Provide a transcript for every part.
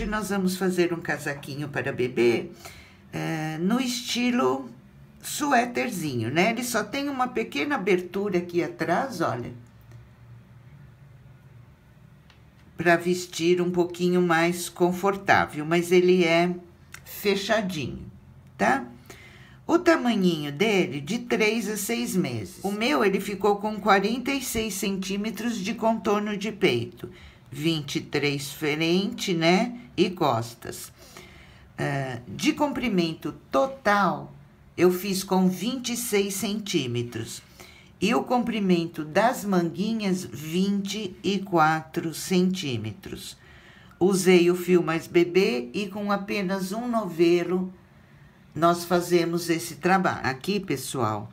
Hoje nós vamos fazer um casaquinho para bebê é, no estilo suéterzinho, né? Ele só tem uma pequena abertura aqui atrás, olha. Para vestir um pouquinho mais confortável, mas ele é fechadinho, tá? O tamanhinho dele, de 3 a 6 meses. O meu, ele ficou com 46 centímetros de contorno de peito. 23 frente, né? E costas. Uh, de comprimento total, eu fiz com 26 centímetros. E o comprimento das manguinhas, 24 centímetros. Usei o fio mais bebê e com apenas um novelo nós fazemos esse trabalho. Aqui, pessoal,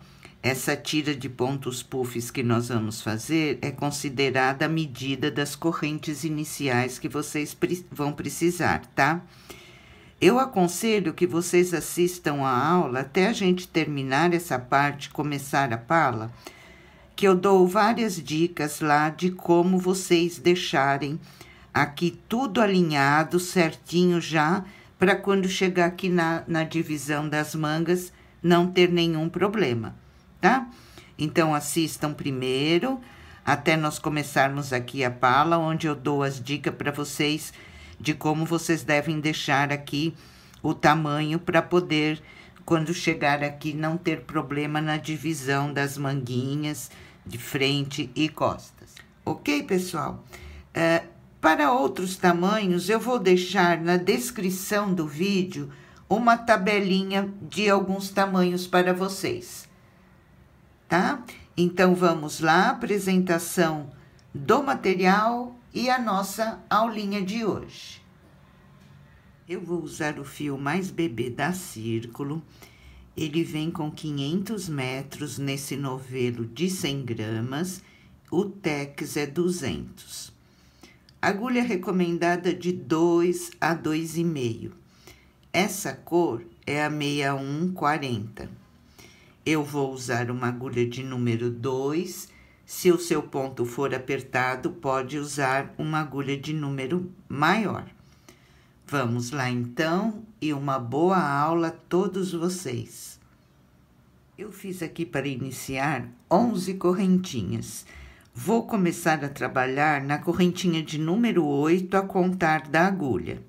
essa tira de pontos puffs que nós vamos fazer é considerada a medida das correntes iniciais que vocês pre vão precisar, tá? Eu aconselho que vocês assistam a aula até a gente terminar essa parte, começar a pala, que eu dou várias dicas lá de como vocês deixarem aqui tudo alinhado, certinho já, para quando chegar aqui na, na divisão das mangas não ter nenhum problema tá? Então, assistam primeiro, até nós começarmos aqui a pala, onde eu dou as dicas para vocês de como vocês devem deixar aqui o tamanho para poder, quando chegar aqui, não ter problema na divisão das manguinhas de frente e costas. Ok, pessoal? Uh, para outros tamanhos, eu vou deixar na descrição do vídeo uma tabelinha de alguns tamanhos para vocês tá? Então vamos lá, apresentação do material e a nossa aulinha de hoje. Eu vou usar o fio mais bebê da Círculo. Ele vem com 500 metros nesse novelo de 100 gramas. O TEX é 200. Agulha recomendada de 2 a 2,5. Essa cor é a 6140 eu vou usar uma agulha de número 2. Se o seu ponto for apertado, pode usar uma agulha de número maior. Vamos lá então e uma boa aula a todos vocês. Eu fiz aqui para iniciar 11 correntinhas. Vou começar a trabalhar na correntinha de número 8 a contar da agulha.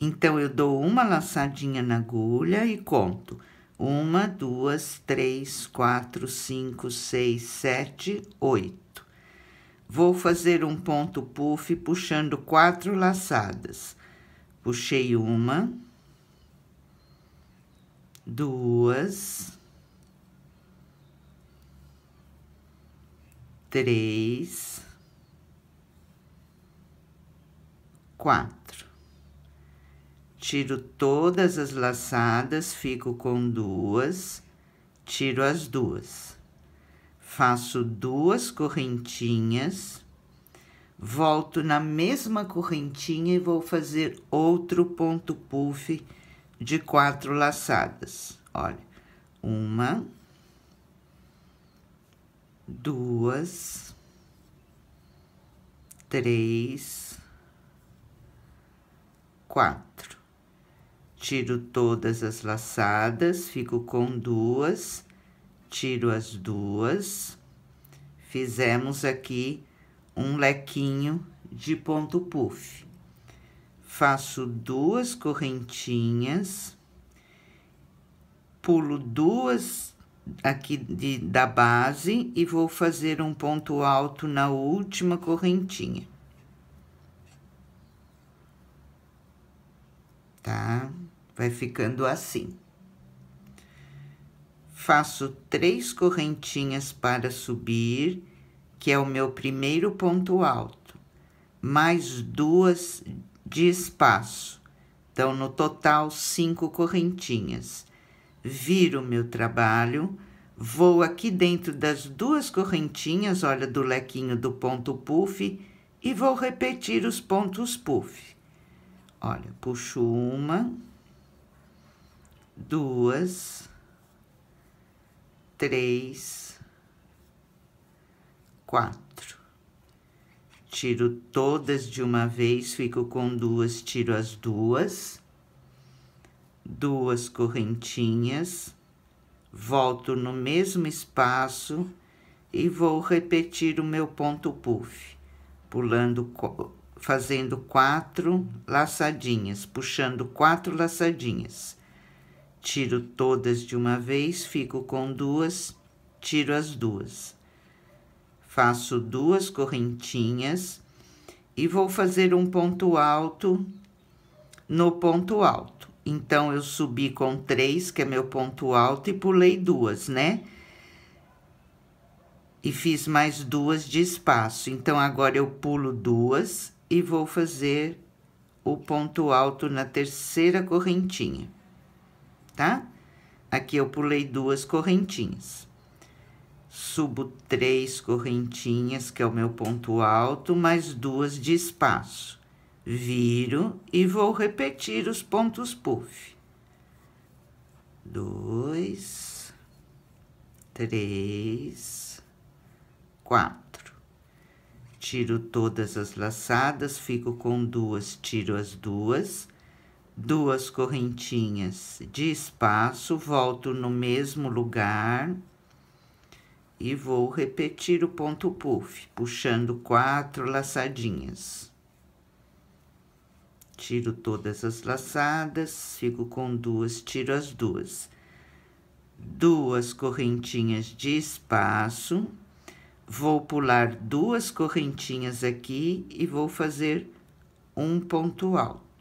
Então, eu dou uma laçadinha na agulha e conto uma, duas, três, quatro, cinco, seis, sete, oito. Vou fazer um ponto puff puxando quatro laçadas. Puxei uma, duas, três, quatro. Tiro todas as laçadas, fico com duas, tiro as duas. Faço duas correntinhas, volto na mesma correntinha e vou fazer outro ponto puff de quatro laçadas. Olha, uma, duas, três, quatro. Tiro todas as laçadas, fico com duas, tiro as duas. Fizemos aqui um lequinho de ponto puff. Faço duas correntinhas, pulo duas aqui de, da base e vou fazer um ponto alto na última correntinha. Tá? Vai ficando assim. Faço três correntinhas para subir, que é o meu primeiro ponto alto, mais duas de espaço. Então, no total, cinco correntinhas. Viro meu trabalho, vou aqui dentro das duas correntinhas, olha, do lequinho do ponto puff, e vou repetir os pontos puff. Olha, puxo uma, duas, três, quatro. Tiro todas de uma vez, fico com duas, tiro as duas, duas correntinhas, volto no mesmo espaço e vou repetir o meu ponto puff, pulando fazendo quatro laçadinhas, puxando quatro laçadinhas Tiro todas de uma vez, fico com duas, tiro as duas. Faço duas correntinhas e vou fazer um ponto alto no ponto alto. Então, eu subi com três, que é meu ponto alto, e pulei duas, né? E fiz mais duas de espaço. Então, agora eu pulo duas e vou fazer o ponto alto na terceira correntinha tá? Aqui eu pulei duas correntinhas. Subo três correntinhas, que é o meu ponto alto, mais duas de espaço. Viro e vou repetir os pontos puff. Dois, três, quatro. Tiro todas as laçadas, fico com duas, tiro as duas duas correntinhas de espaço, volto no mesmo lugar e vou repetir o ponto puff, puxando quatro laçadinhas. Tiro todas as laçadas, fico com duas, tiro as duas. Duas correntinhas de espaço, vou pular duas correntinhas aqui e vou fazer um ponto alto.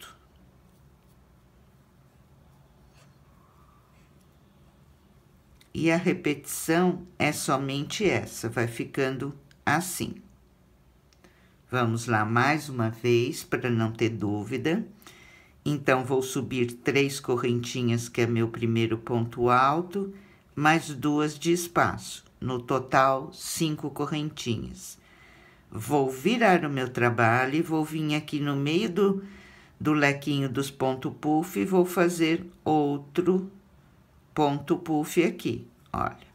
E a repetição é somente essa, vai ficando assim. Vamos lá mais uma vez para não ter dúvida. Então, vou subir três correntinhas, que é meu primeiro ponto alto, mais duas de espaço. No total, cinco correntinhas. Vou virar o meu trabalho e vou vir aqui no meio do, do lequinho dos ponto puff e vou fazer outro ponto puff aqui, olha.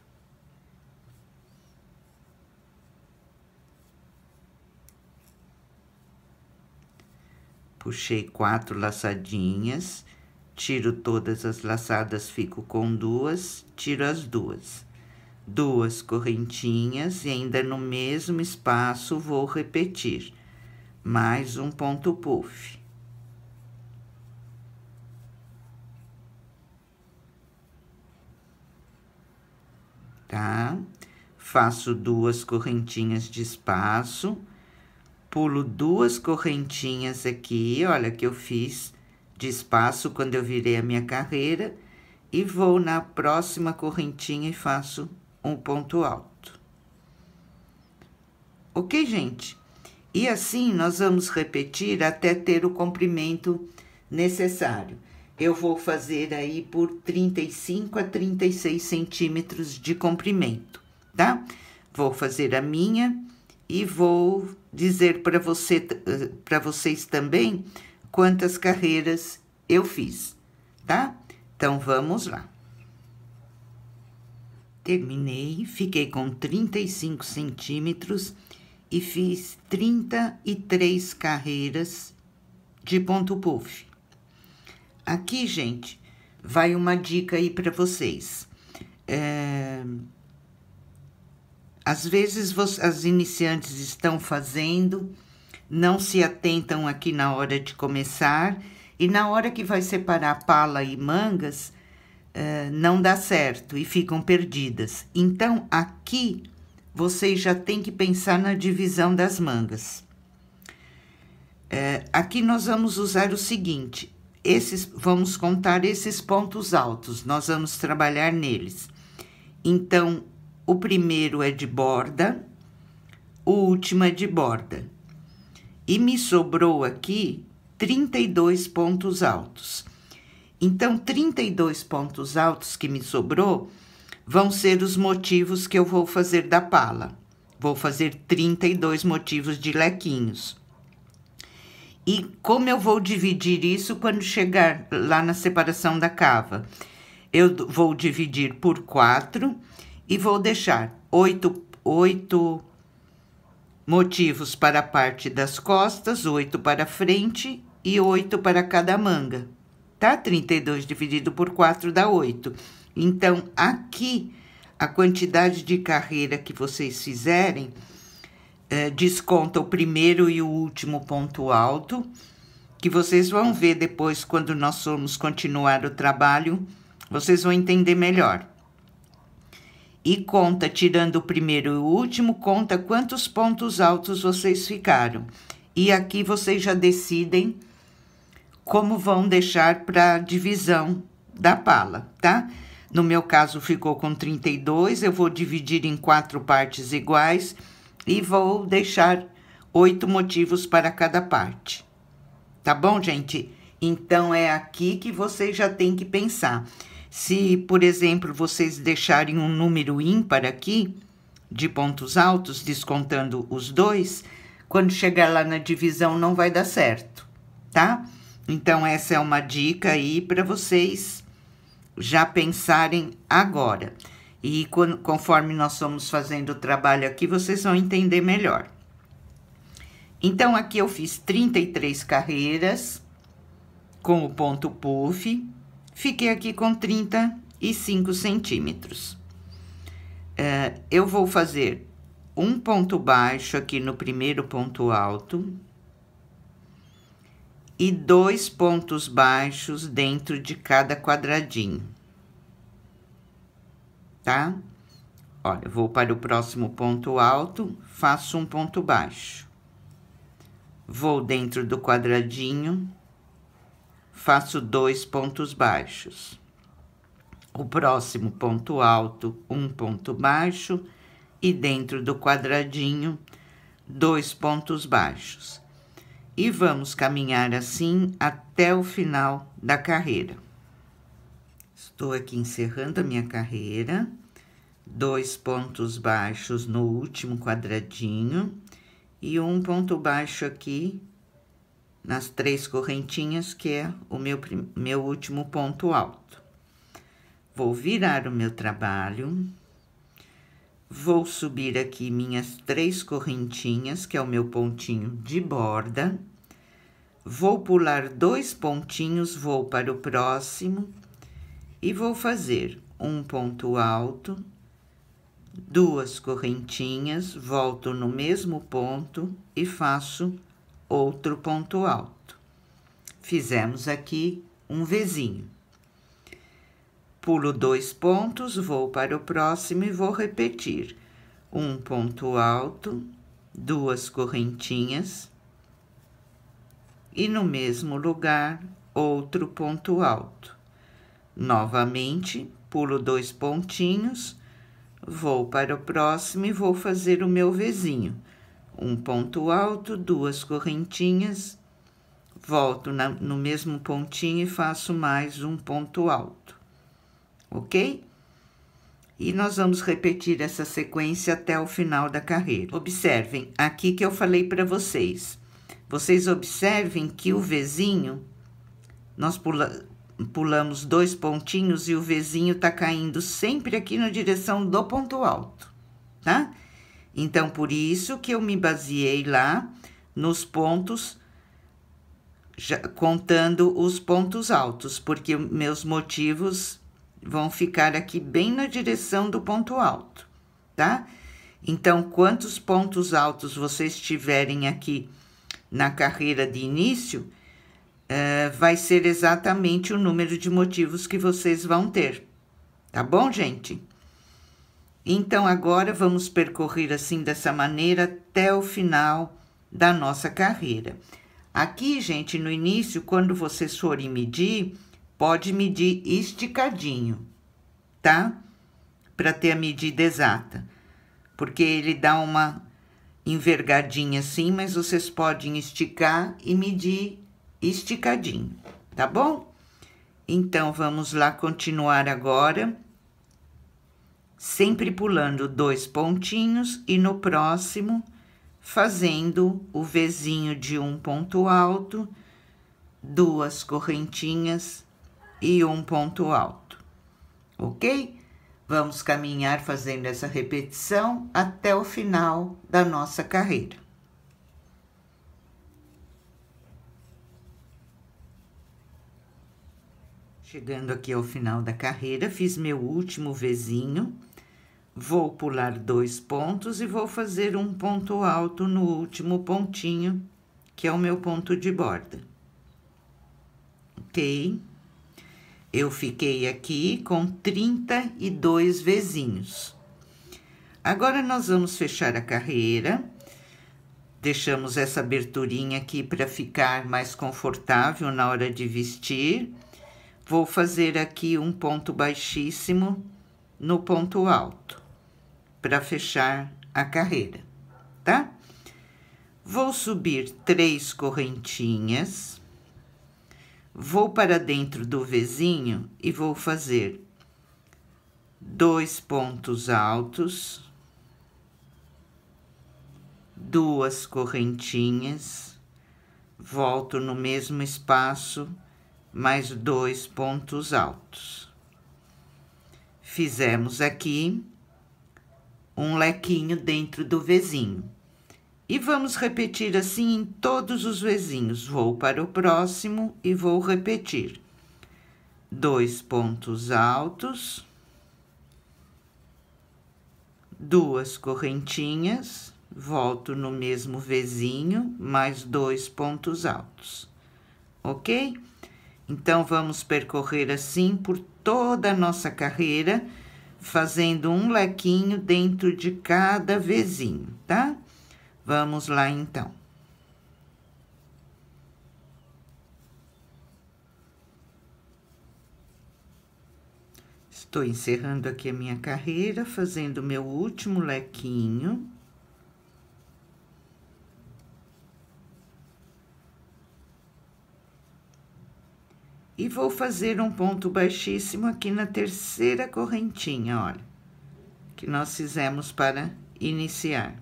Puxei quatro laçadinhas, tiro todas as laçadas, fico com duas, tiro as duas. Duas correntinhas e ainda no mesmo espaço vou repetir mais um ponto puff. tá? Faço duas correntinhas de espaço, pulo duas correntinhas aqui, olha, que eu fiz de espaço quando eu virei a minha carreira, e vou na próxima correntinha e faço um ponto alto. Ok, gente? E assim, nós vamos repetir até ter o comprimento necessário eu vou fazer aí por 35 a 36 centímetros de comprimento, tá? Vou fazer a minha e vou dizer para você, para vocês também quantas carreiras eu fiz, tá? Então vamos lá. Terminei, fiquei com 35 centímetros e fiz 33 carreiras de ponto puff. Aqui, gente, vai uma dica aí para vocês. É... Às vezes as iniciantes estão fazendo, não se atentam aqui na hora de começar, e na hora que vai separar pala e mangas, é, não dá certo e ficam perdidas. Então, aqui vocês já têm que pensar na divisão das mangas. É, aqui nós vamos usar o seguinte: esses, vamos contar esses pontos altos, nós vamos trabalhar neles. Então, o primeiro é de borda, o último é de borda. E me sobrou aqui 32 pontos altos. Então, 32 pontos altos que me sobrou vão ser os motivos que eu vou fazer da pala. Vou fazer 32 motivos de lequinhos. E como eu vou dividir isso quando chegar lá na separação da cava? Eu vou dividir por quatro e vou deixar oito oito motivos para a parte das costas, oito para frente e oito para cada manga. Tá? 32 dividido por quatro dá oito. Então, aqui, a quantidade de carreira que vocês fizerem é, desconta o primeiro e o último ponto alto, que vocês vão ver depois quando nós formos continuar o trabalho, vocês vão entender melhor. E conta, tirando o primeiro e o último, conta quantos pontos altos vocês ficaram. E aqui vocês já decidem como vão deixar para divisão da pala, tá? No meu caso ficou com 32, eu vou dividir em quatro partes iguais e vou deixar oito motivos para cada parte. Tá bom, gente? Então, é aqui que vocês já têm que pensar. Se, por exemplo, vocês deixarem um número ímpar aqui, de pontos altos, descontando os dois, quando chegar lá na divisão não vai dar certo, tá? Então, essa é uma dica aí para vocês já pensarem agora. E quando, conforme nós somos fazendo o trabalho aqui, vocês vão entender melhor. Então, aqui eu fiz 33 carreiras com o ponto puff. Fiquei aqui com 35 centímetros. Uh, eu vou fazer um ponto baixo aqui no primeiro ponto alto e dois pontos baixos dentro de cada quadradinho tá? Olha, vou para o próximo ponto alto, faço um ponto baixo. Vou dentro do quadradinho, faço dois pontos baixos. O próximo ponto alto, um ponto baixo, e dentro do quadradinho, dois pontos baixos. E vamos caminhar assim até o final da carreira estou aqui encerrando a minha carreira, dois pontos baixos no último quadradinho e um ponto baixo aqui nas três correntinhas, que é o meu, meu último ponto alto. Vou virar o meu trabalho, vou subir aqui minhas três correntinhas, que é o meu pontinho de borda, vou pular dois pontinhos, vou para o próximo e vou fazer um ponto alto, duas correntinhas, volto no mesmo ponto e faço outro ponto alto. Fizemos aqui um vizinho. Pulo dois pontos, vou para o próximo e vou repetir. Um ponto alto, duas correntinhas e no mesmo lugar outro ponto alto. Novamente, pulo dois pontinhos, vou para o próximo e vou fazer o meu vizinho. Um ponto alto, duas correntinhas, volto na, no mesmo pontinho e faço mais um ponto alto, ok? E nós vamos repetir essa sequência até o final da carreira. Observem, aqui que eu falei para vocês. Vocês observem que o vizinho, nós pula, Pulamos dois pontinhos e o Vzinho tá caindo sempre aqui na direção do ponto alto, tá? Então, por isso que eu me baseei lá nos pontos, já, contando os pontos altos, porque meus motivos vão ficar aqui bem na direção do ponto alto, tá? Então, quantos pontos altos vocês tiverem aqui na carreira de início, é, vai ser exatamente o número de motivos que vocês vão ter. Tá bom, gente? Então, agora vamos percorrer assim dessa maneira até o final da nossa carreira. Aqui, gente, no início, quando vocês forem medir, pode medir esticadinho, tá? Para ter a medida exata, porque ele dá uma envergadinha assim, mas vocês podem esticar e medir esticadinho, tá bom? Então, vamos lá continuar agora, sempre pulando dois pontinhos e no próximo, fazendo o Vzinho de um ponto alto, duas correntinhas e um ponto alto, ok? Vamos caminhar fazendo essa repetição até o final da nossa carreira. Chegando aqui ao final da carreira, fiz meu último vezinho, vou pular dois pontos e vou fazer um ponto alto no último pontinho, que é o meu ponto de borda. Ok? Eu fiquei aqui com 32 vezinhos. Agora, nós vamos fechar a carreira. Deixamos essa aberturinha aqui para ficar mais confortável na hora de vestir. Vou fazer aqui um ponto baixíssimo no ponto alto para fechar a carreira, tá? Vou subir três correntinhas, vou para dentro do vizinho e vou fazer dois pontos altos, duas correntinhas, volto no mesmo espaço mais dois pontos altos. Fizemos aqui um lequinho dentro do vizinho. E vamos repetir assim em todos os vizinhos. Vou para o próximo e vou repetir. Dois pontos altos. Duas correntinhas. Volto no mesmo vizinho, mais dois pontos altos. Ok? Então, vamos percorrer assim por toda a nossa carreira, fazendo um lequinho dentro de cada vizinho, tá? Vamos lá, então. Estou encerrando aqui a minha carreira, fazendo o meu último lequinho. e vou fazer um ponto baixíssimo aqui na terceira correntinha, olha, que nós fizemos para iniciar,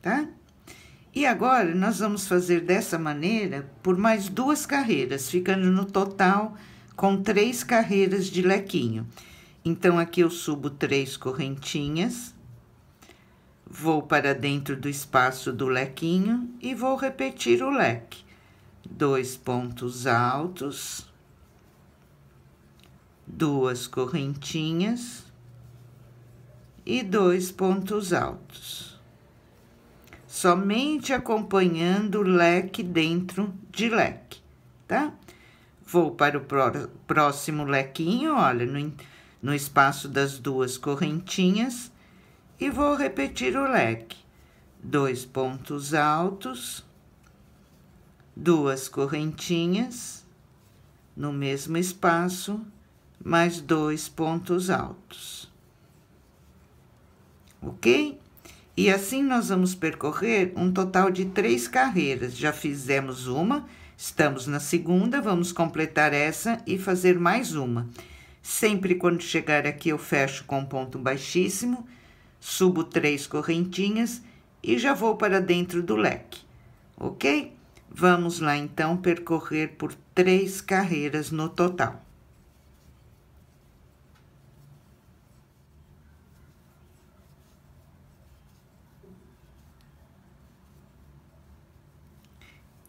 tá? E agora, nós vamos fazer dessa maneira por mais duas carreiras, ficando no total com três carreiras de lequinho. Então, aqui eu subo três correntinhas, vou para dentro do espaço do lequinho e vou repetir o leque dois pontos altos, duas correntinhas e dois pontos altos. Somente acompanhando leque dentro de leque, tá? Vou para o próximo lequinho, olha, no, no espaço das duas correntinhas, e vou repetir o leque. Dois pontos altos duas correntinhas no mesmo espaço, mais dois pontos altos. Ok? E assim nós vamos percorrer um total de três carreiras. Já fizemos uma, estamos na segunda, vamos completar essa e fazer mais uma. Sempre quando chegar aqui, eu fecho com um ponto baixíssimo, subo três correntinhas e já vou para dentro do leque, ok? Vamos lá então percorrer por três carreiras no total.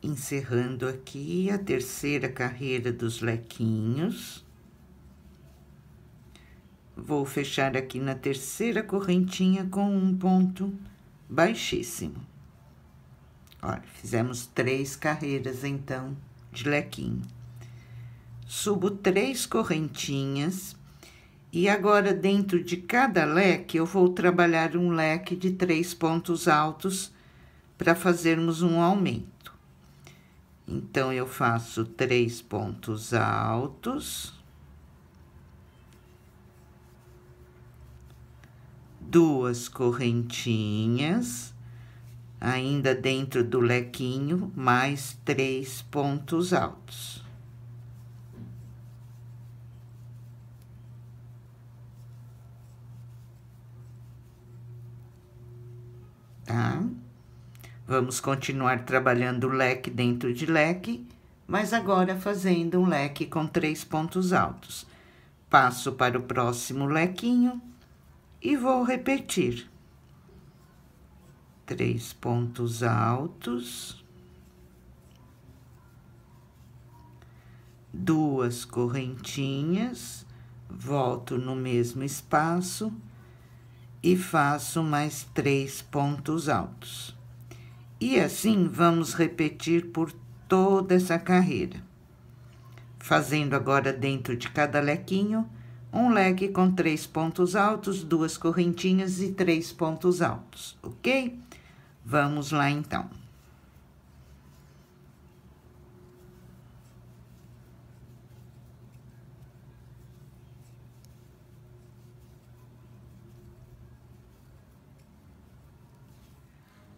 Encerrando aqui a terceira carreira dos lequinhos. Vou fechar aqui na terceira correntinha com um ponto baixíssimo. Olha, fizemos três carreiras, então, de lequinho. Subo três correntinhas e agora, dentro de cada leque, eu vou trabalhar um leque de três pontos altos para fazermos um aumento. Então, eu faço três pontos altos... Duas correntinhas ainda dentro do lequinho, mais três pontos altos. Tá? Vamos continuar trabalhando leque dentro de leque, mas agora fazendo um leque com três pontos altos. Passo para o próximo lequinho e vou repetir três pontos altos, duas correntinhas, volto no mesmo espaço e faço mais três pontos altos. E assim vamos repetir por toda essa carreira, fazendo agora dentro de cada lequinho um leque com três pontos altos, duas correntinhas e três pontos altos, ok? Vamos lá, então.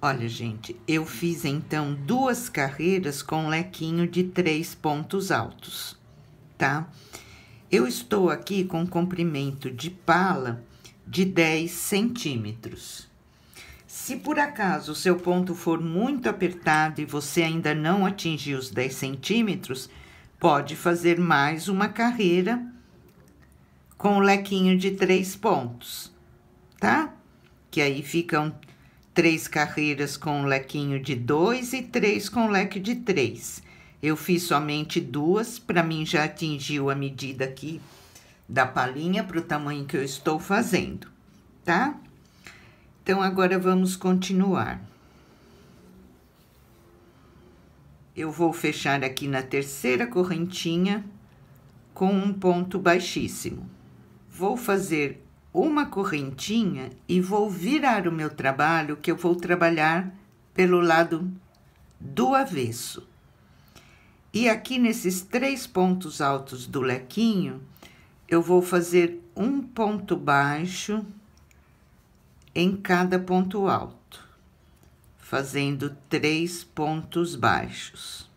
Olha, gente, eu fiz então duas carreiras com lequinho de três pontos altos, tá? Eu estou aqui com comprimento de pala de 10 centímetros. Se por acaso o seu ponto for muito apertado e você ainda não atingiu os 10 centímetros, pode fazer mais uma carreira com o lequinho de três pontos, tá? Que aí ficam três carreiras com o lequinho de dois e três com o leque de três. Eu fiz somente duas, para mim já atingiu a medida aqui da palhinha para o tamanho que eu estou fazendo, tá? Então, agora vamos continuar. Eu vou fechar aqui na terceira correntinha com um ponto baixíssimo. Vou fazer uma correntinha e vou virar o meu trabalho, que eu vou trabalhar pelo lado do avesso. E aqui nesses três pontos altos do lequinho, eu vou fazer um ponto baixo em cada ponto alto, fazendo três pontos baixos.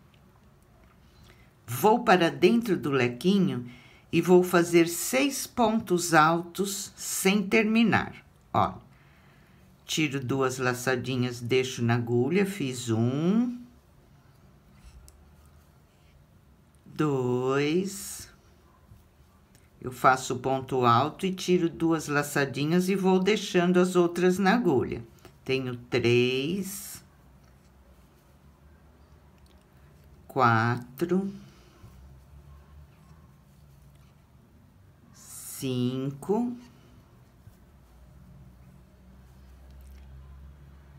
Vou para dentro do lequinho e vou fazer seis pontos altos sem terminar. Ó, tiro duas laçadinhas, deixo na agulha, fiz um, dois, eu faço o ponto alto e tiro duas laçadinhas e vou deixando as outras na agulha. Tenho três, quatro, cinco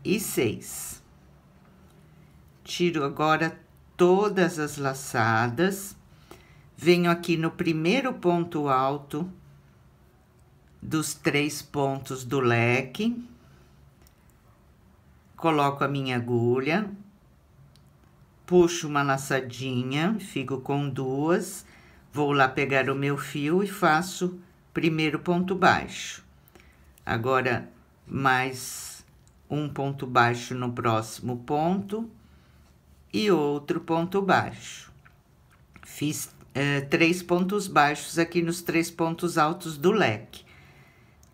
e seis. Tiro agora todas as laçadas venho aqui no primeiro ponto alto dos três pontos do leque, coloco a minha agulha, puxo uma laçadinha, fico com duas, vou lá pegar o meu fio e faço primeiro ponto baixo. Agora, mais um ponto baixo no próximo ponto e outro ponto baixo. Fiz é, três pontos baixos aqui nos três pontos altos do leque.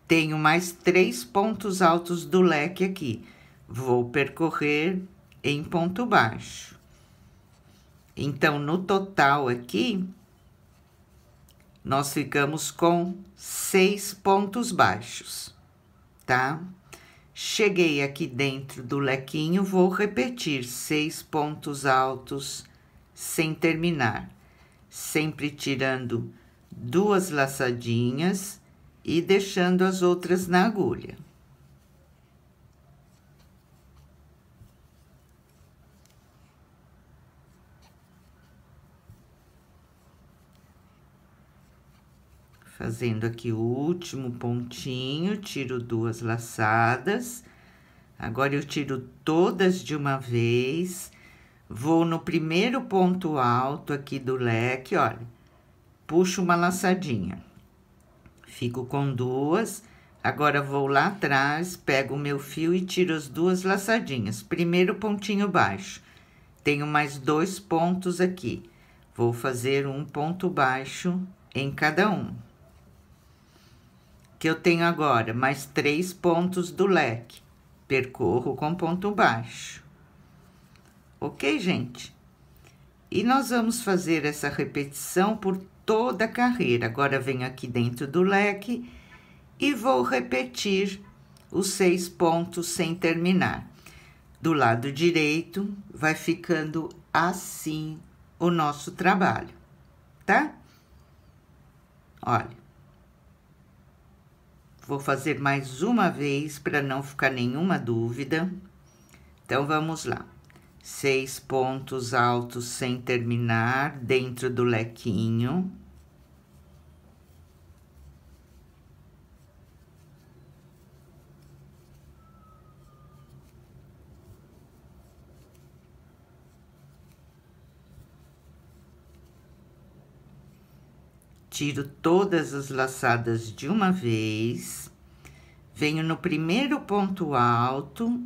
Tenho mais três pontos altos do leque aqui. Vou percorrer em ponto baixo. Então, no total aqui, nós ficamos com seis pontos baixos, tá? Cheguei aqui dentro do lequinho, vou repetir seis pontos altos sem terminar sempre tirando duas laçadinhas e deixando as outras na agulha. Fazendo aqui o último pontinho, tiro duas laçadas. Agora, eu tiro todas de uma vez Vou no primeiro ponto alto aqui do leque, olha. Puxo uma laçadinha. Fico com duas. Agora, vou lá atrás, pego o meu fio e tiro as duas laçadinhas. Primeiro pontinho baixo. Tenho mais dois pontos aqui. Vou fazer um ponto baixo em cada um. Que eu tenho agora mais três pontos do leque. Percorro com ponto baixo ok, gente? E nós vamos fazer essa repetição por toda a carreira. Agora, venho aqui dentro do leque e vou repetir os seis pontos sem terminar. Do lado direito, vai ficando assim o nosso trabalho, tá? Olha. Vou fazer mais uma vez para não ficar nenhuma dúvida. Então, vamos lá seis pontos altos sem terminar dentro do lequinho. Tiro todas as laçadas de uma vez, venho no primeiro ponto alto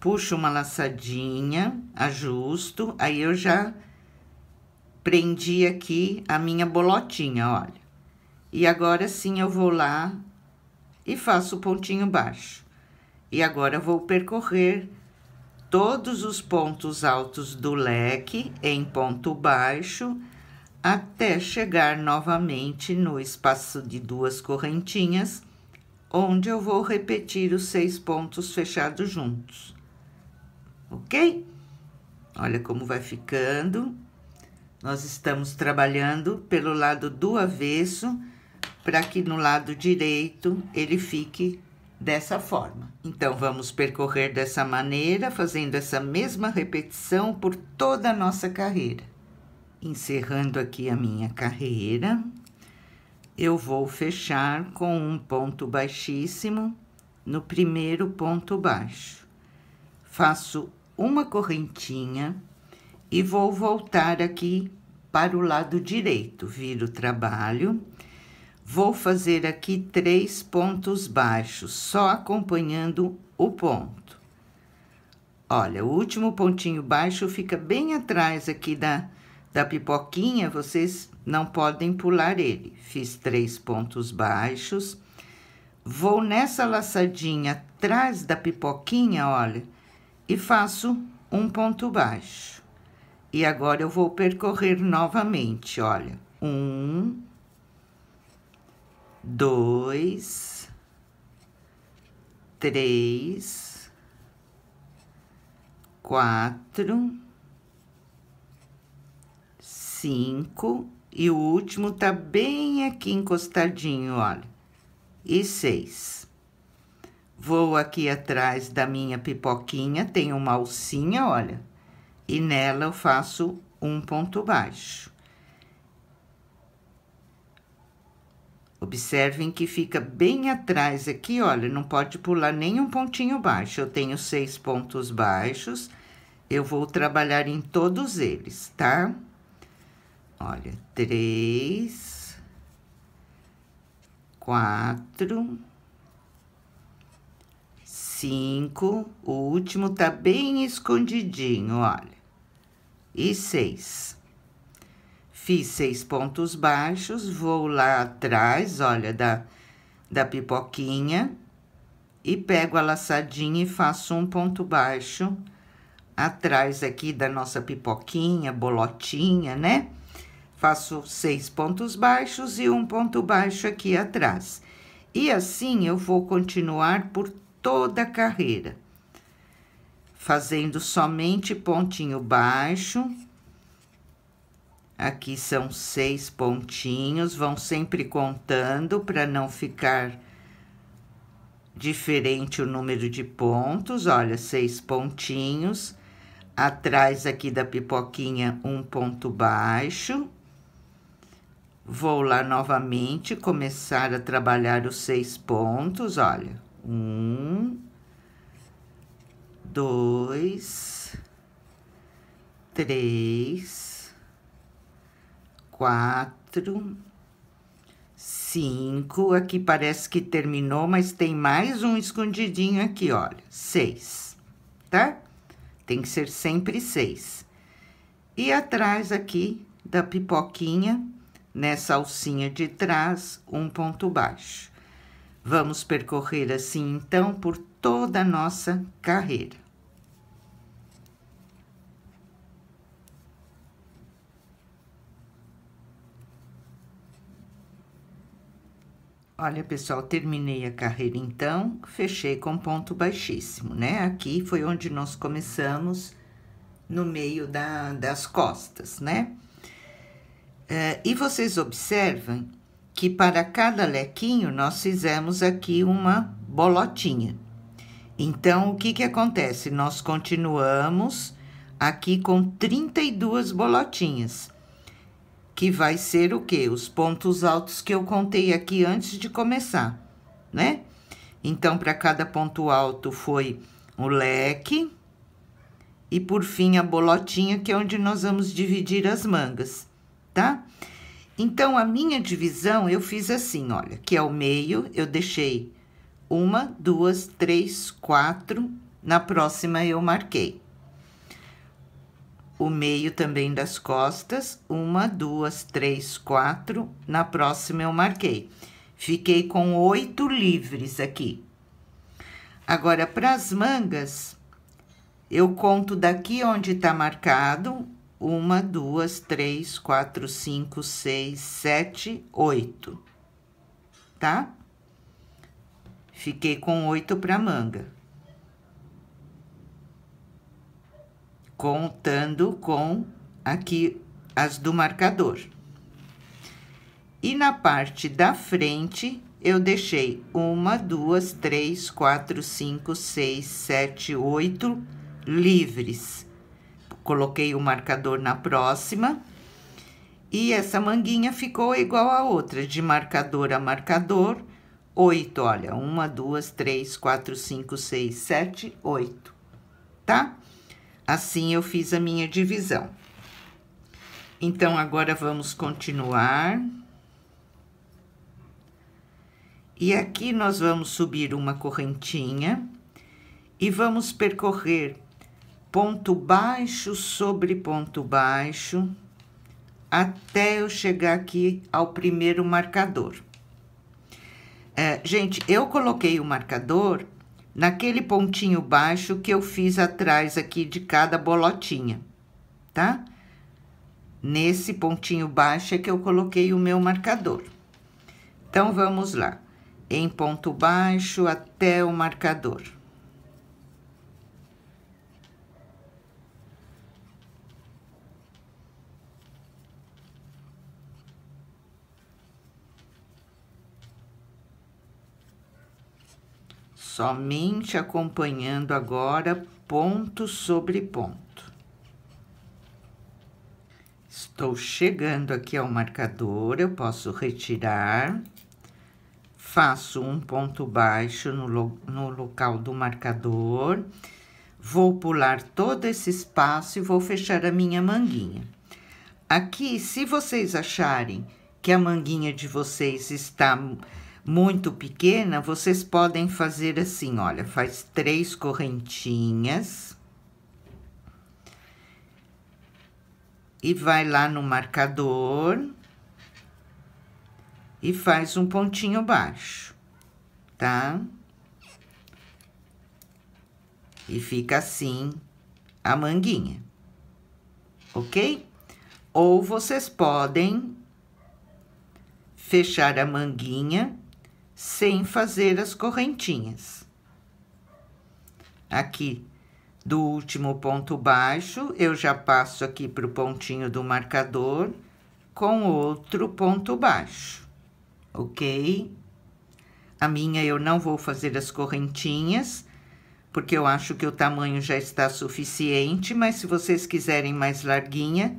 puxo uma laçadinha, ajusto, aí eu já prendi aqui a minha bolotinha, olha. E agora sim eu vou lá e faço o pontinho baixo. E agora vou percorrer todos os pontos altos do leque em ponto baixo até chegar novamente no espaço de duas correntinhas, onde eu vou repetir os seis pontos fechados juntos ok? Olha como vai ficando. Nós estamos trabalhando pelo lado do avesso, para que no lado direito ele fique dessa forma. Então, vamos percorrer dessa maneira, fazendo essa mesma repetição por toda a nossa carreira. Encerrando aqui a minha carreira, eu vou fechar com um ponto baixíssimo no primeiro ponto baixo. Faço uma correntinha e vou voltar aqui para o lado direito. Viro trabalho, vou fazer aqui três pontos baixos, só acompanhando o ponto. Olha, o último pontinho baixo fica bem atrás aqui da, da pipoquinha, vocês não podem pular ele. Fiz três pontos baixos. Vou nessa laçadinha atrás da pipoquinha, olha, e faço um ponto baixo. E agora eu vou percorrer novamente, olha. Um, dois, três, quatro, cinco, e o último tá bem aqui encostadinho, olha. E seis. Vou aqui atrás da minha pipoquinha, tem uma alcinha, olha, e nela eu faço um ponto baixo. Observem que fica bem atrás aqui, olha, não pode pular nenhum pontinho baixo. Eu tenho seis pontos baixos, eu vou trabalhar em todos eles, tá? Olha, três, quatro, cinco, o último tá bem escondidinho, olha. E seis. Fiz seis pontos baixos, vou lá atrás, olha, da, da pipoquinha. E pego a laçadinha e faço um ponto baixo atrás aqui da nossa pipoquinha, bolotinha, né? Faço seis pontos baixos e um ponto baixo aqui atrás. E assim eu vou continuar por toda a carreira, fazendo somente pontinho baixo. Aqui são seis pontinhos, vão sempre contando para não ficar diferente o número de pontos. Olha, seis pontinhos. Atrás aqui da pipoquinha, um ponto baixo. Vou lá novamente começar a trabalhar os seis pontos, olha. Um, dois, três, quatro, cinco. Aqui parece que terminou, mas tem mais um escondidinho aqui, olha. Seis, tá? Tem que ser sempre seis. E atrás aqui da pipoquinha, nessa alcinha de trás, um ponto baixo. Vamos percorrer assim então por toda a nossa carreira. Olha, pessoal, terminei a carreira então, fechei com ponto baixíssimo, né? Aqui foi onde nós começamos no meio da, das costas, né? Eh, e vocês observam que para cada lequinho nós fizemos aqui uma bolotinha. Então, o que, que acontece? Nós continuamos aqui com 32 bolotinhas, que vai ser o quê? Os pontos altos que eu contei aqui antes de começar, né? Então, para cada ponto alto foi o leque e, por fim, a bolotinha, que é onde nós vamos dividir as mangas, tá? Tá? Então, a minha divisão eu fiz assim, olha, que é o meio eu deixei uma, duas, três, quatro, na próxima eu marquei. O meio também das costas, uma, duas, três, quatro, na próxima eu marquei. Fiquei com oito livres aqui. Agora, para as mangas, eu conto daqui onde está marcado uma, duas, três, quatro, cinco, seis, sete, oito, tá? Fiquei com oito para manga. Contando com aqui as do marcador. E na parte da frente, eu deixei uma, duas, três, quatro, cinco, seis, sete, oito livres coloquei o marcador na próxima. E essa manguinha ficou igual a outra, de marcador a marcador, oito, olha, uma, duas, três, quatro, cinco, seis, sete, oito, tá? Assim eu fiz a minha divisão. Então, agora vamos continuar. E aqui nós vamos subir uma correntinha e vamos percorrer ponto baixo sobre ponto baixo, até eu chegar aqui ao primeiro marcador. É, gente, eu coloquei o marcador naquele pontinho baixo que eu fiz atrás aqui de cada bolotinha, tá? Nesse pontinho baixo é que eu coloquei o meu marcador. Então, vamos lá. Em ponto baixo até o marcador. somente acompanhando agora ponto sobre ponto. Estou chegando aqui ao marcador, eu posso retirar, faço um ponto baixo no, lo no local do marcador, vou pular todo esse espaço e vou fechar a minha manguinha. Aqui, se vocês acharem que a manguinha de vocês está muito pequena, vocês podem fazer assim, olha, faz três correntinhas. E vai lá no marcador e faz um pontinho baixo, tá? E fica assim a manguinha, ok? Ou vocês podem fechar a manguinha sem fazer as correntinhas. Aqui, do último ponto baixo, eu já passo aqui para o pontinho do marcador com outro ponto baixo, ok? A minha eu não vou fazer as correntinhas, porque eu acho que o tamanho já está suficiente, mas se vocês quiserem mais larguinha,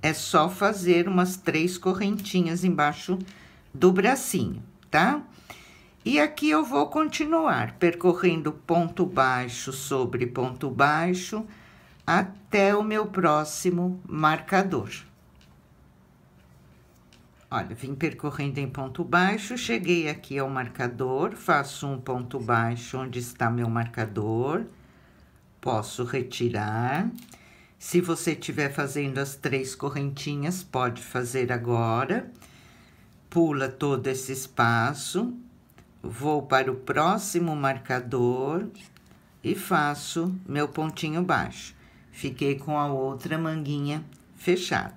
é só fazer umas três correntinhas embaixo do bracinho, tá? E aqui eu vou continuar percorrendo ponto baixo sobre ponto baixo até o meu próximo marcador. Olha, vim percorrendo em ponto baixo, cheguei aqui ao marcador, faço um ponto baixo onde está meu marcador, posso retirar. Se você estiver fazendo as três correntinhas, pode fazer agora. Pula todo esse espaço vou para o próximo marcador e faço meu pontinho baixo. Fiquei com a outra manguinha fechada.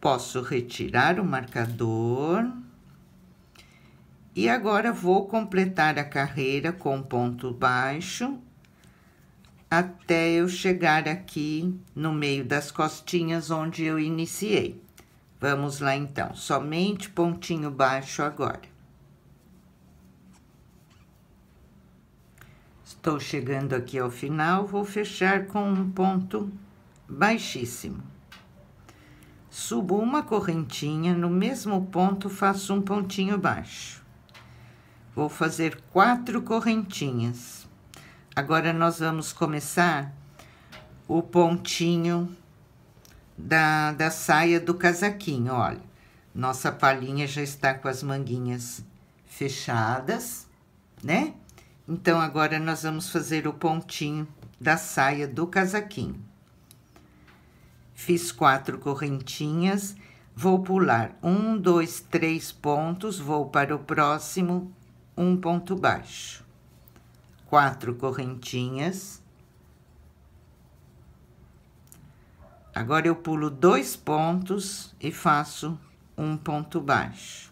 Posso retirar o marcador. E agora vou completar a carreira com ponto baixo até eu chegar aqui no meio das costinhas onde eu iniciei. Vamos lá então, somente pontinho baixo agora. Estou chegando aqui ao final, vou fechar com um ponto baixíssimo. Subo uma correntinha, no mesmo ponto faço um pontinho baixo. Vou fazer quatro correntinhas. Agora, nós vamos começar o pontinho da, da saia do casaquinho, olha. Nossa palhinha já está com as manguinhas fechadas, né? Então, agora nós vamos fazer o pontinho da saia do casaquinho. Fiz quatro correntinhas, vou pular um, dois, três pontos, vou para o próximo, um ponto baixo. Quatro correntinhas. Agora, eu pulo dois pontos e faço um ponto baixo.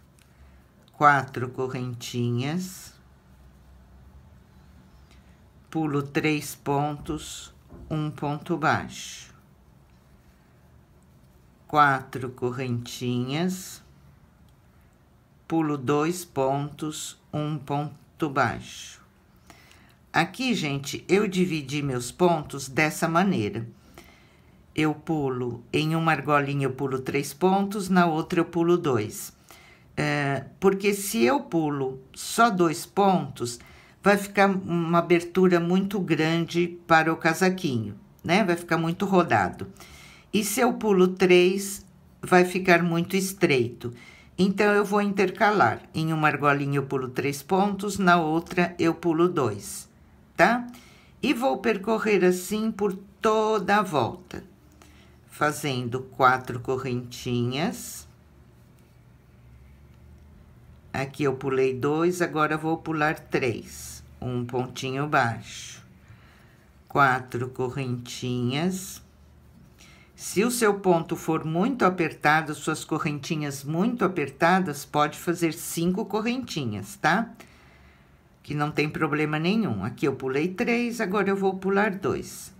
Quatro correntinhas pulo três pontos, um ponto baixo, quatro correntinhas, pulo dois pontos, um ponto baixo. Aqui, gente, eu dividi meus pontos dessa maneira. Eu pulo, em uma argolinha eu pulo três pontos, na outra eu pulo dois. É, porque se eu pulo só dois pontos, vai ficar uma abertura muito grande para o casaquinho, né? Vai ficar muito rodado. E se eu pulo três, vai ficar muito estreito. Então, eu vou intercalar. Em uma argolinha eu pulo três pontos, na outra eu pulo dois, tá? E vou percorrer assim por toda a volta, fazendo quatro correntinhas. Aqui eu pulei dois, agora vou pular três um pontinho baixo, quatro correntinhas. Se o seu ponto for muito apertado, suas correntinhas muito apertadas, pode fazer cinco correntinhas, tá? Que não tem problema nenhum. Aqui eu pulei três, agora eu vou pular dois.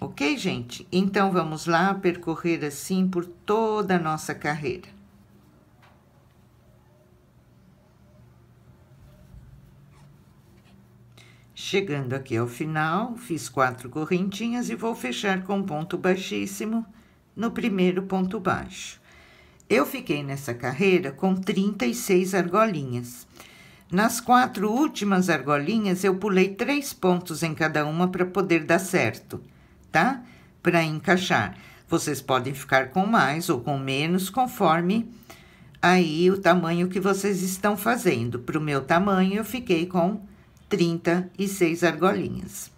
Ok, gente? Então, vamos lá percorrer assim por toda a nossa carreira. Chegando aqui ao final, fiz quatro correntinhas e vou fechar com ponto baixíssimo no primeiro ponto baixo. Eu fiquei nessa carreira com 36 argolinhas. Nas quatro últimas argolinhas, eu pulei três pontos em cada uma para poder dar certo, tá? Para encaixar. Vocês podem ficar com mais ou com menos, conforme aí o tamanho que vocês estão fazendo. Para o meu tamanho, eu fiquei com 36 argolinhas.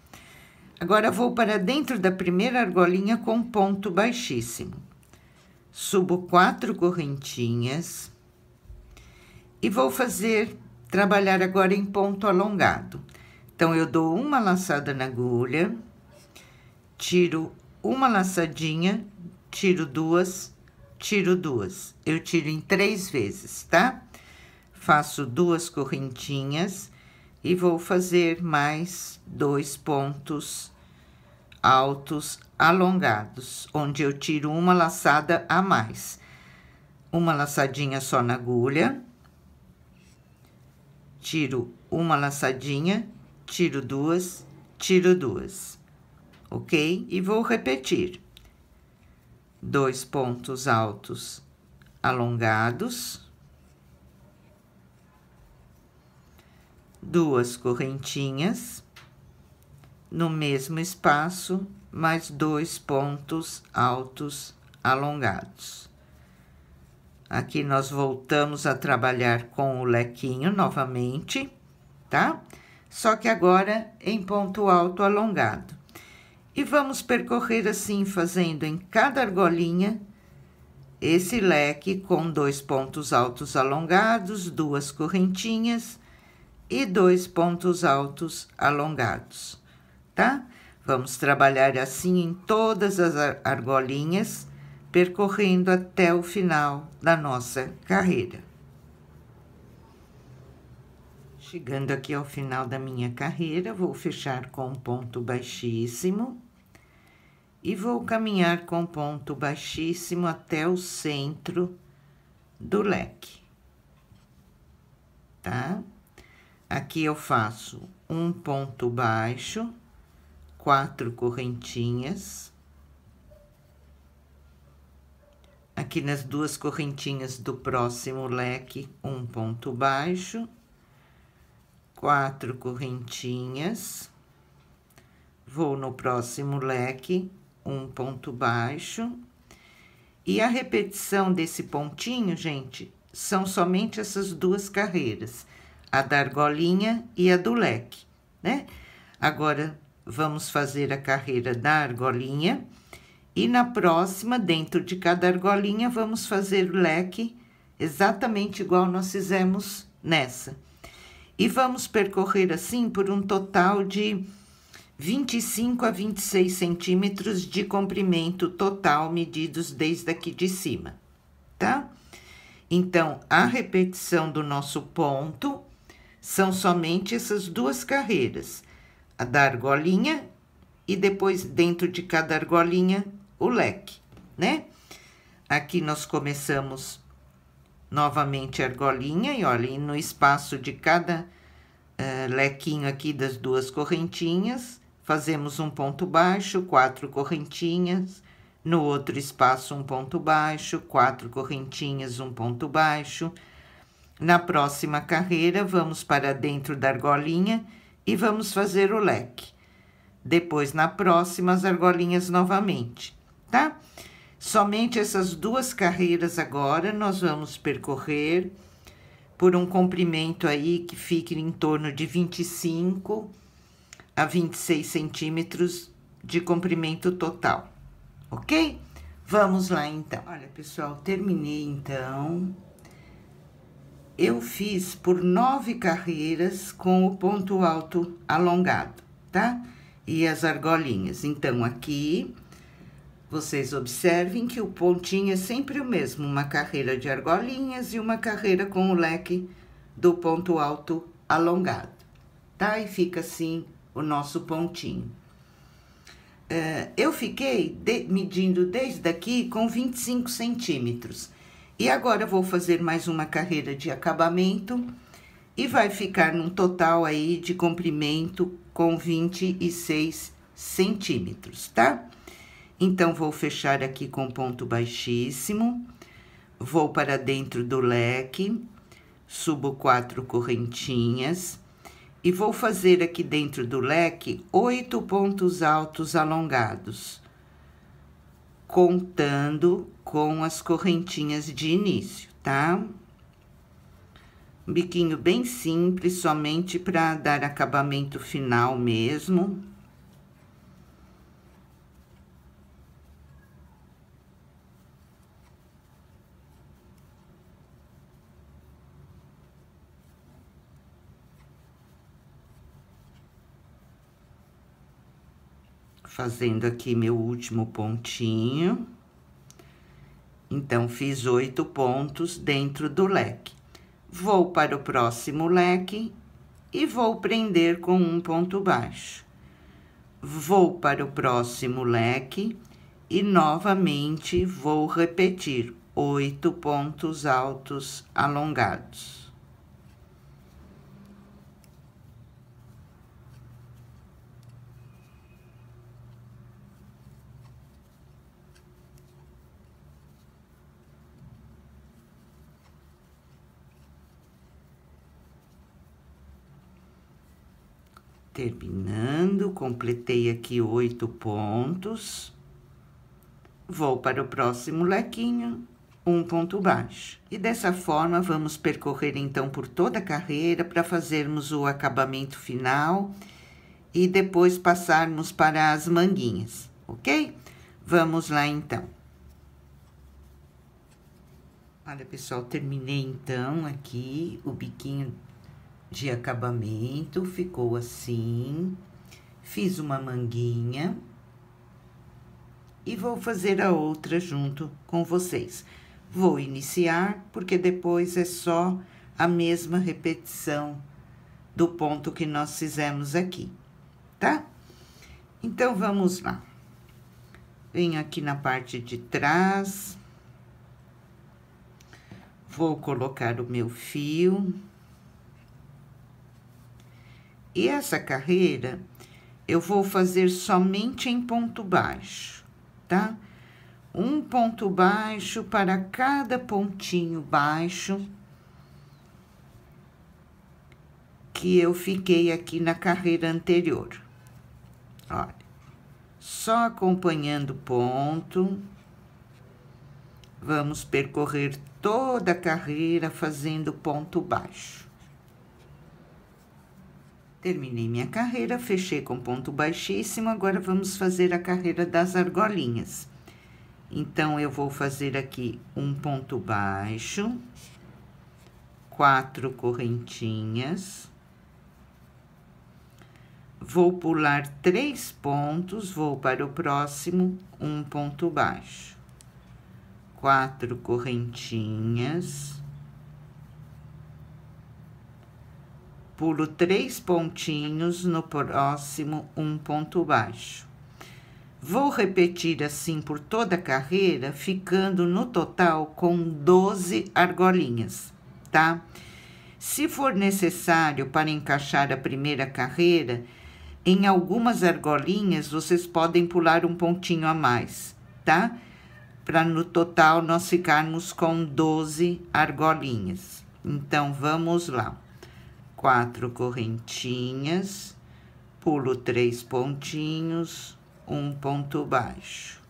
Agora vou para dentro da primeira argolinha com ponto baixíssimo. Subo quatro correntinhas e vou fazer trabalhar agora em ponto alongado. Então, eu dou uma laçada na agulha, tiro uma laçadinha, tiro duas, tiro duas. Eu tiro em três vezes, tá? Faço duas correntinhas e vou fazer mais dois pontos altos alongados, onde eu tiro uma laçada a mais. Uma laçadinha só na agulha, tiro uma laçadinha, tiro duas, tiro duas, ok? E vou repetir. Dois pontos altos alongados, duas correntinhas, no mesmo espaço, mais dois pontos altos alongados. Aqui nós voltamos a trabalhar com o lequinho novamente, tá? Só que agora em ponto alto alongado. E vamos percorrer assim, fazendo em cada argolinha esse leque com dois pontos altos alongados, duas correntinhas e dois pontos altos alongados, tá? Vamos trabalhar assim em todas as argolinhas, percorrendo até o final da nossa carreira. Chegando aqui ao final da minha carreira, vou fechar com um ponto baixíssimo e vou caminhar com ponto baixíssimo até o centro do leque, tá? Aqui eu faço um ponto baixo, quatro correntinhas. Aqui nas duas correntinhas do próximo leque, um ponto baixo, quatro correntinhas. Vou no próximo leque, um ponto baixo. E a repetição desse pontinho, gente, são somente essas duas carreiras a argolinha e a do leque, né? Agora, vamos fazer a carreira da argolinha e na próxima, dentro de cada argolinha, vamos fazer o leque exatamente igual nós fizemos nessa. E vamos percorrer assim por um total de 25 a 26 centímetros de comprimento total medidos desde aqui de cima, tá? Então, a repetição do nosso ponto são somente essas duas carreiras, a da argolinha e depois dentro de cada argolinha o leque, né? Aqui nós começamos novamente a argolinha e olha, no espaço de cada uh, lequinho aqui das duas correntinhas, fazemos um ponto baixo, quatro correntinhas, no outro espaço um ponto baixo, quatro correntinhas, um ponto baixo, na próxima carreira, vamos para dentro da argolinha e vamos fazer o leque. Depois, na próxima, as argolinhas novamente, tá? Somente essas duas carreiras agora nós vamos percorrer por um comprimento aí que fique em torno de 25 a 26 centímetros de comprimento total, ok? Vamos lá então. Olha, pessoal, terminei então eu fiz por nove carreiras com o ponto alto alongado, tá? E as argolinhas. Então, aqui, vocês observem que o pontinho é sempre o mesmo, uma carreira de argolinhas e uma carreira com o leque do ponto alto alongado, tá? E fica assim o nosso pontinho. Uh, eu fiquei de, medindo desde aqui com 25 centímetros. E agora vou fazer mais uma carreira de acabamento e vai ficar num total aí de comprimento com 26 centímetros, tá? Então, vou fechar aqui com ponto baixíssimo, vou para dentro do leque, subo quatro correntinhas e vou fazer aqui dentro do leque oito pontos altos alongados contando com as correntinhas de início, tá? Um biquinho bem simples, somente para dar acabamento final mesmo. fazendo aqui meu último pontinho. Então, fiz oito pontos dentro do leque. Vou para o próximo leque e vou prender com um ponto baixo. Vou para o próximo leque e novamente vou repetir oito pontos altos alongados. Terminando, completei aqui oito pontos. Vou para o próximo lequinho, um ponto baixo. E dessa forma, vamos percorrer então por toda a carreira para fazermos o acabamento final e depois passarmos para as manguinhas, ok? Vamos lá então. Olha, pessoal, terminei então aqui o biquinho de acabamento, ficou assim. Fiz uma manguinha e vou fazer a outra junto com vocês. Vou iniciar, porque depois é só a mesma repetição do ponto que nós fizemos aqui, tá? Então, vamos lá. Venho aqui na parte de trás. Vou colocar o meu fio. E essa carreira eu vou fazer somente em ponto baixo, tá? Um ponto baixo para cada pontinho baixo que eu fiquei aqui na carreira anterior. Olha, só acompanhando o ponto, vamos percorrer toda a carreira fazendo ponto baixo. Terminei minha carreira, fechei com ponto baixíssimo, agora vamos fazer a carreira das argolinhas. Então, eu vou fazer aqui um ponto baixo, quatro correntinhas. Vou pular três pontos, vou para o próximo, um ponto baixo. Quatro correntinhas pulo três pontinhos no próximo um ponto baixo. Vou repetir assim por toda a carreira, ficando no total com 12 argolinhas, tá? Se for necessário para encaixar a primeira carreira, em algumas argolinhas vocês podem pular um pontinho a mais, tá? Para no total nós ficarmos com 12 argolinhas. Então vamos lá quatro correntinhas, pulo três pontinhos, um ponto baixo.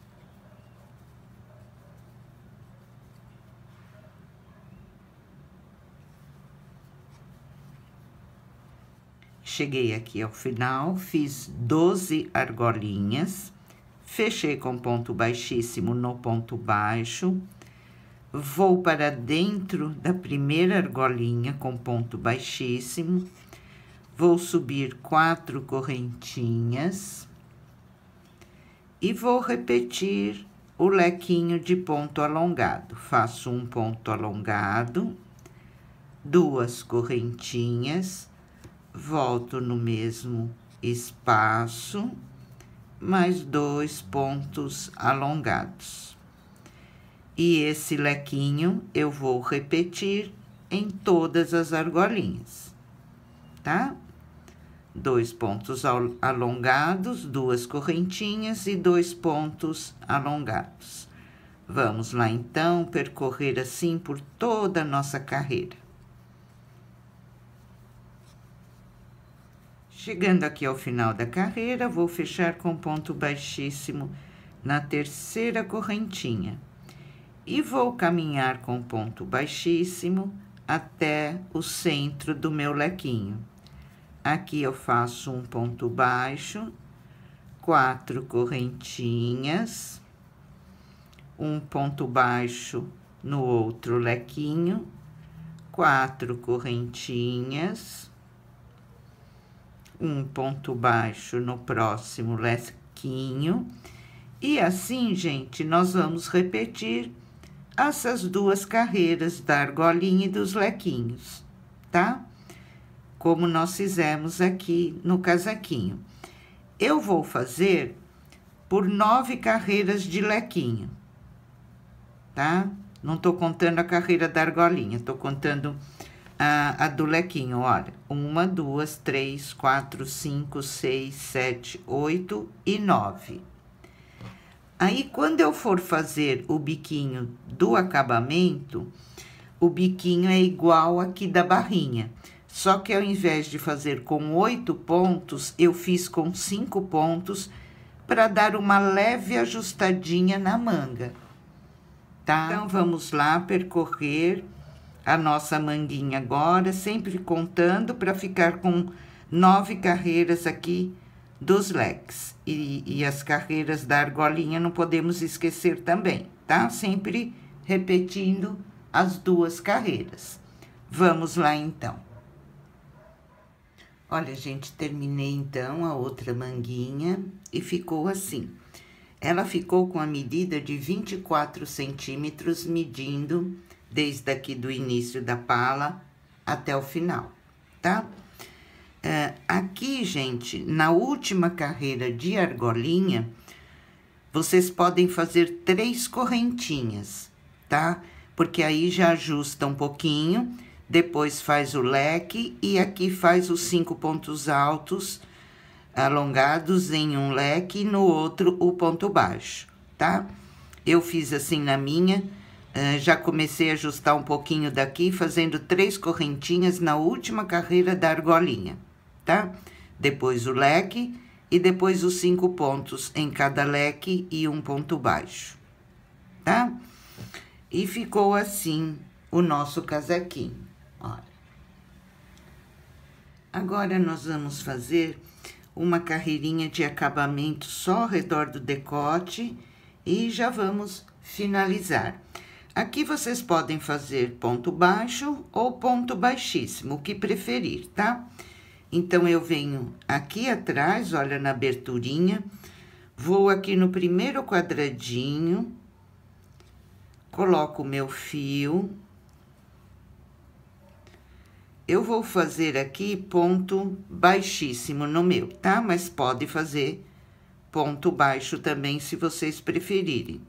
Cheguei aqui ao final, fiz 12 argolinhas, fechei com ponto baixíssimo no ponto baixo, vou para dentro da primeira argolinha com ponto baixíssimo, vou subir quatro correntinhas e vou repetir o lequinho de ponto alongado. Faço um ponto alongado, duas correntinhas, volto no mesmo espaço, mais dois pontos alongados. E esse lequinho eu vou repetir em todas as argolinhas, tá? Dois pontos alongados, duas correntinhas e dois pontos alongados. Vamos lá, então, percorrer assim por toda a nossa carreira. Chegando aqui ao final da carreira, vou fechar com ponto baixíssimo na terceira correntinha e vou caminhar com ponto baixíssimo até o centro do meu lequinho. Aqui eu faço um ponto baixo, quatro correntinhas, um ponto baixo no outro lequinho, quatro correntinhas, um ponto baixo no próximo lequinho. E assim, gente, nós vamos repetir essas duas carreiras da argolinha e dos lequinhos, tá? Como nós fizemos aqui no casaquinho. Eu vou fazer por nove carreiras de lequinho, tá? Não tô contando a carreira da argolinha, tô contando a, a do lequinho, olha. Uma, duas, três, quatro, cinco, seis, sete, oito e nove. Aí, quando eu for fazer o biquinho do acabamento, o biquinho é igual aqui da barrinha. Só que ao invés de fazer com oito pontos, eu fiz com cinco pontos para dar uma leve ajustadinha na manga. Tá? Então, vamos lá percorrer a nossa manguinha agora, sempre contando para ficar com nove carreiras aqui dos leques e, e as carreiras da argolinha não podemos esquecer também, tá? Sempre repetindo as duas carreiras. Vamos lá, então. Olha, gente, terminei, então, a outra manguinha e ficou assim. Ela ficou com a medida de 24 centímetros, medindo desde aqui do início da pala até o final, tá? Tá? Ah, aqui, gente, na última carreira de argolinha, vocês podem fazer três correntinhas, tá? Porque aí já ajusta um pouquinho, depois faz o leque e aqui faz os cinco pontos altos alongados em um leque e no outro o ponto baixo, tá? Eu fiz assim na minha, ah, já comecei a ajustar um pouquinho daqui, fazendo três correntinhas na última carreira da argolinha tá? Depois o leque e depois os cinco pontos em cada leque e um ponto baixo, tá? E ficou assim o nosso casaquinho, olha. Agora, nós vamos fazer uma carreirinha de acabamento só ao redor do decote e já vamos finalizar. Aqui vocês podem fazer ponto baixo ou ponto baixíssimo, o que preferir, tá? Tá? Então, eu venho aqui atrás, olha, na aberturinha, vou aqui no primeiro quadradinho, coloco o meu fio. Eu vou fazer aqui ponto baixíssimo no meu, tá? Mas pode fazer ponto baixo também, se vocês preferirem.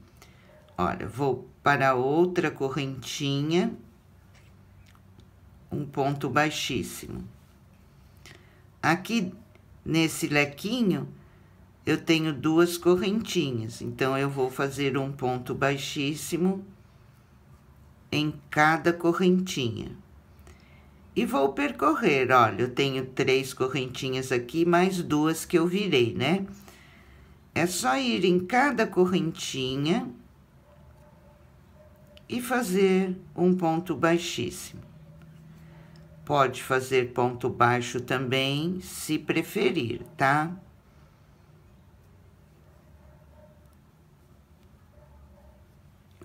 Olha, vou para outra correntinha, um ponto baixíssimo. Aqui nesse lequinho, eu tenho duas correntinhas, então eu vou fazer um ponto baixíssimo em cada correntinha. E vou percorrer, olha, eu tenho três correntinhas aqui, mais duas que eu virei, né? É só ir em cada correntinha e fazer um ponto baixíssimo. Pode fazer ponto baixo também, se preferir, tá?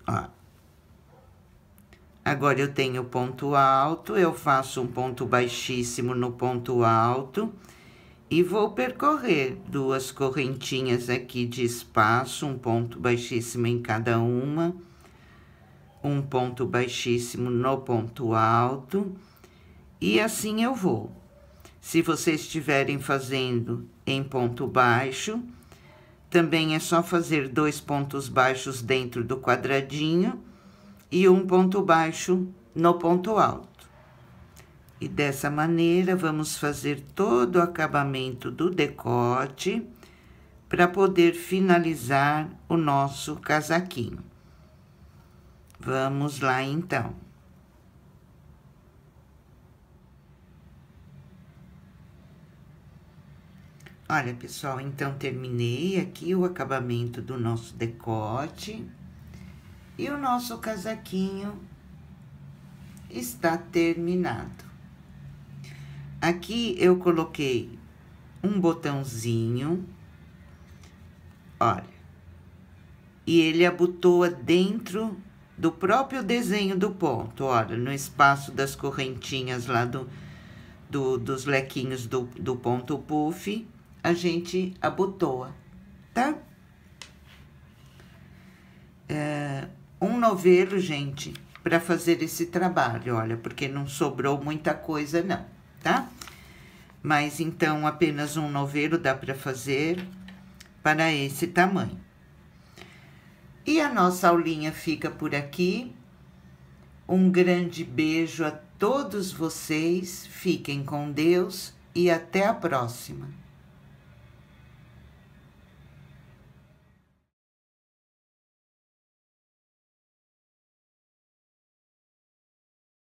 Ó. Agora, eu tenho ponto alto, eu faço um ponto baixíssimo no ponto alto e vou percorrer duas correntinhas aqui de espaço, um ponto baixíssimo em cada uma, um ponto baixíssimo no ponto alto e assim eu vou. Se vocês estiverem fazendo em ponto baixo, também é só fazer dois pontos baixos dentro do quadradinho e um ponto baixo no ponto alto. E dessa maneira, vamos fazer todo o acabamento do decote para poder finalizar o nosso casaquinho. Vamos lá, então. Olha, pessoal, então terminei aqui o acabamento do nosso decote. E o nosso casaquinho está terminado. Aqui eu coloquei um botãozinho, olha, e ele abotoa dentro do próprio desenho do ponto, olha, no espaço das correntinhas lá do, do dos lequinhos do, do ponto puff, a gente abotoa, tá? É, um novelo, gente, para fazer esse trabalho, olha, porque não sobrou muita coisa não, tá? Mas, então, apenas um novelo dá para fazer para esse tamanho. E a nossa aulinha fica por aqui. Um grande beijo a todos vocês, fiquem com Deus e até a próxima.